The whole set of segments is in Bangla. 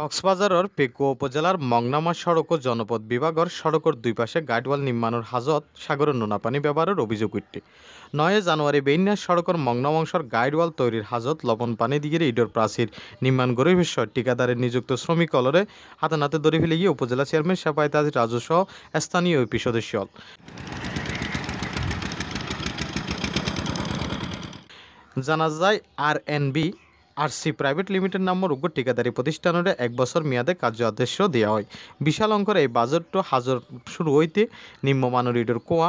কক্সবাজারের পেকু উপজেলার মংনামা সড়ক ও জনপদ বিভাগের সড়কের দুই পাশে গাইডওয়াল নির্মাণের হাজত সাগরের পানি ব্যবহারের অভিযোগ উঠটি নয় জানুয়ারি বেইনা সড়কের মংনাম অংশের গাইডওয়াল তৈরির হাজত লবণ পানি দিকে ইডোর প্রাচীর নির্মাণ গরিব ঠিকাদারের নিযুক্ত শ্রমিক কলরে হাতে নাতে ধরে ফেলে গিয়ে উপজেলা চেয়ারম্যান সেপাইত আজ রাজস্ব স্থানীয় ইউপি সদস্য জানা যায় R N B R C private limited নাম্যর উগ্র ঠিকাদারি প্রতিষ্ঠানের এক বছর মেয়াদে কার্য আদেশ দেওয়া হয় বিশাল অঙ্কের এই বাজেট হাজার শুরু হইতে নিম্নমান রিডর কোয়া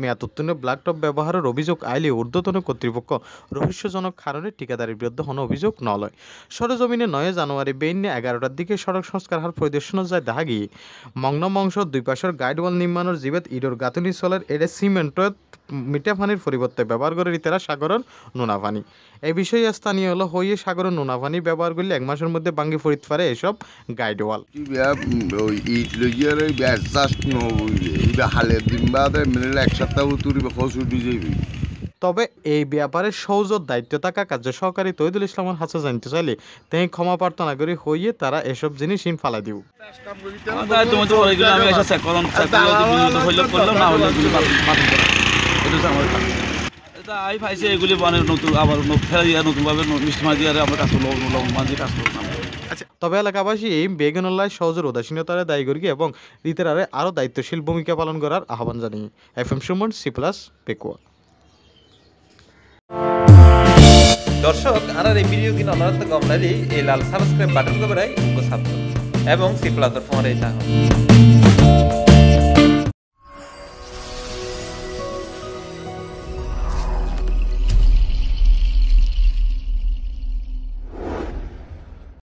মেয়াদ উত্তীর্ণ ব্ল্যাকটপ ব্যবহারের অভিযোগ আইলে ঊর্ধ্বতন কর্তৃপক্ষ রহস্যজনক কারণে ঠিকাদারের বিরুদ্ধে কোনো অভিযোগ নলয় সরজমিনে নয় জানুয়ারি বেইনে এগারোটার দিকে সড়ক সংস্কার হার পরিদর্শন যায় দেখা গিয়ে মগ্নমংশ দুই পাশের গাইডওয়াল নির্মাণের জীবেত ইডর গাঁথনি সোলার এডে সিমেন্টত মিঠা পানির পরিবর্তে ব্যবহার করে তারা সাগরের নোনা পানি এই বিষয়ে স্থানীয় হলো হইয়ে সাগরের নোনা পানি ব্যবহার করলে এক মাসের মধ্যে ভাঙ্গি ফরিত পারে এসব গাইড ওয়াল দিন বাদে এক সপ্তাহ তুলবে খসুটি যাইবি তবে এই ব্যাপারে সৌজর দায়িত্ব থাকা কার্য সহকারী তৈদুল ইসলামের হাসা জানতে চাইলে তিনি ক্ষমা প্রার্থনা করে হইয়ে তারা এসব জিনিস ইন ফালা দিব মানে আচ্ছা, তবে এলাকাবাসী এই বেগুনুল্লাহ সহজের উদাসীনতার দায়ী করি এবং রীতের আরে আরও দায়িত্বশীল ভূমিকা পালন করার আহ্বান জানিয়ে F M Suman C plus Pekua দর্শক আর এই ভিডিও কিনা অনারাত কম নাইলে এই লাল সাবস্ক্রাইব বাটন করে এবং সি প্লাস ফোন এই